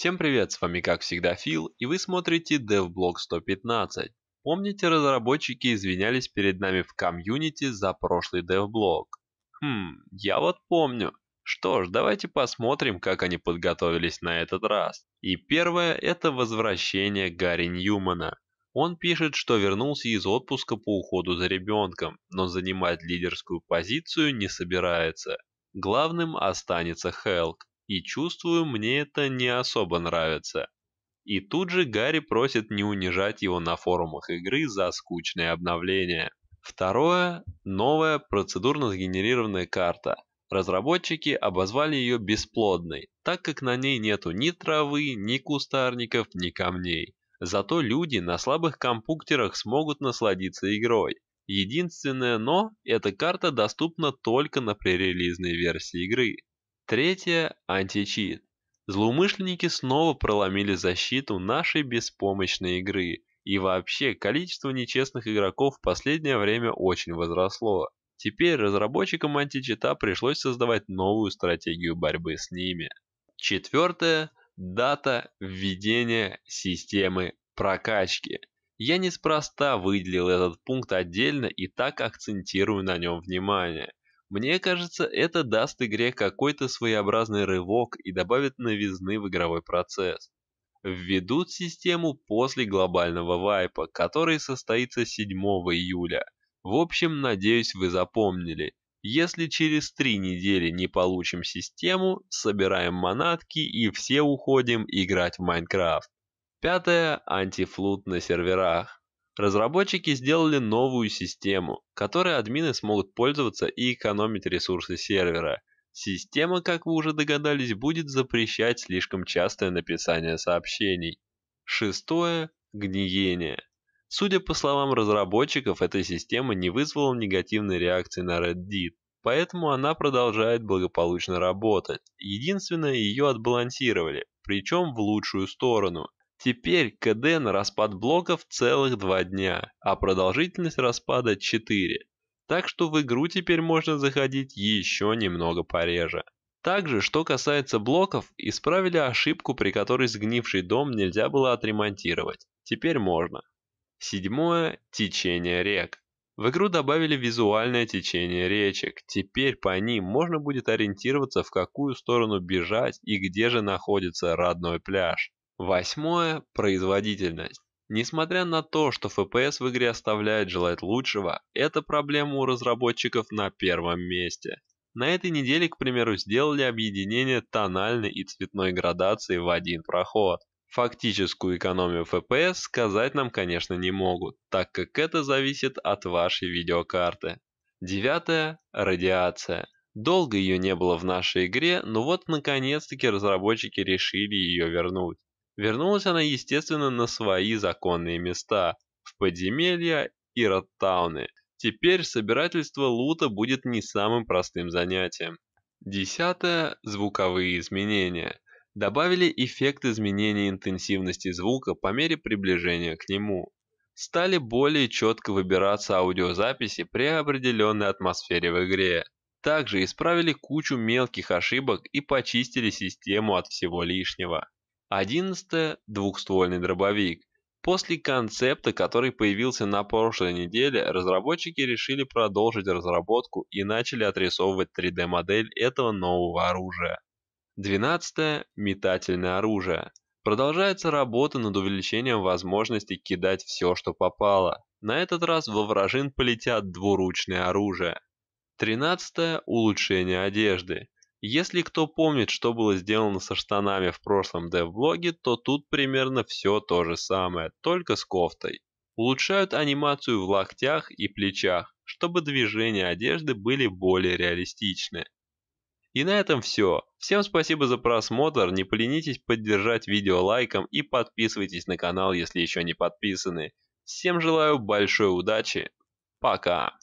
Всем привет, с вами как всегда Фил, и вы смотрите DevBlog 115. Помните, разработчики извинялись перед нами в комьюнити за прошлый DevBlog? Хм, я вот помню. Что ж, давайте посмотрим, как они подготовились на этот раз. И первое – это возвращение Гарри Ньюмана. Он пишет, что вернулся из отпуска по уходу за ребенком, но занимать лидерскую позицию не собирается. Главным останется Хелк и чувствую, мне это не особо нравится. И тут же Гарри просит не унижать его на форумах игры за скучные обновления. Второе – новая процедурно сгенерированная карта. Разработчики обозвали ее бесплодной, так как на ней нету ни травы, ни кустарников, ни камней. Зато люди на слабых компьютерах смогут насладиться игрой. Единственное «но» – эта карта доступна только на пререлизной версии игры. Третье – античит. Злоумышленники снова проломили защиту нашей беспомощной игры, и вообще количество нечестных игроков в последнее время очень возросло. Теперь разработчикам античита пришлось создавать новую стратегию борьбы с ними. Четвертое – дата введения системы прокачки. Я неспроста выделил этот пункт отдельно и так акцентирую на нем внимание. Мне кажется, это даст игре какой-то своеобразный рывок и добавит новизны в игровой процесс. Введут систему после глобального вайпа, который состоится 7 июля. В общем, надеюсь, вы запомнили. Если через три недели не получим систему, собираем манатки и все уходим играть в Майнкрафт. Пятое. Антифлут на серверах разработчики сделали новую систему, которой админы смогут пользоваться и экономить ресурсы сервера. Система, как вы уже догадались, будет запрещать слишком частое написание сообщений. Шестое. Гниение. Судя по словам разработчиков, эта система не вызвала негативной реакции на Reddit, поэтому она продолжает благополучно работать. Единственное, ее отбалансировали, причем в лучшую сторону – Теперь КД на распад блоков целых 2 дня, а продолжительность распада 4. Так что в игру теперь можно заходить еще немного пореже. Также, что касается блоков, исправили ошибку, при которой сгнивший дом нельзя было отремонтировать. Теперь можно. Седьмое. Течение рек. В игру добавили визуальное течение речек. Теперь по ним можно будет ориентироваться, в какую сторону бежать и где же находится родной пляж. Восьмое – производительность. Несмотря на то, что FPS в игре оставляет желать лучшего, эта проблема у разработчиков на первом месте. На этой неделе, к примеру, сделали объединение тональной и цветной градации в один проход. Фактическую экономию FPS сказать нам, конечно, не могут, так как это зависит от вашей видеокарты. Девятое – радиация. Долго ее не было в нашей игре, но вот наконец-таки разработчики решили ее вернуть. Вернулась она, естественно, на свои законные места, в подземелья и роттауны. Теперь собирательство лута будет не самым простым занятием. Десятое. Звуковые изменения. Добавили эффект изменения интенсивности звука по мере приближения к нему. Стали более четко выбираться аудиозаписи при определенной атмосфере в игре. Также исправили кучу мелких ошибок и почистили систему от всего лишнего. 11. Двухствольный дробовик. После концепта, который появился на прошлой неделе, разработчики решили продолжить разработку и начали отрисовывать 3D-модель этого нового оружия. 12. Метательное оружие. Продолжается работа над увеличением возможности кидать все, что попало. На этот раз во вражин полетят двуручные оружия. 13. Улучшение одежды. Если кто помнит, что было сделано со штанами в прошлом дев-блоге, то тут примерно все то же самое, только с кофтой. Улучшают анимацию в локтях и плечах, чтобы движения одежды были более реалистичны. И на этом все. Всем спасибо за просмотр, не поленитесь поддержать видео лайком и подписывайтесь на канал, если еще не подписаны. Всем желаю большой удачи, пока!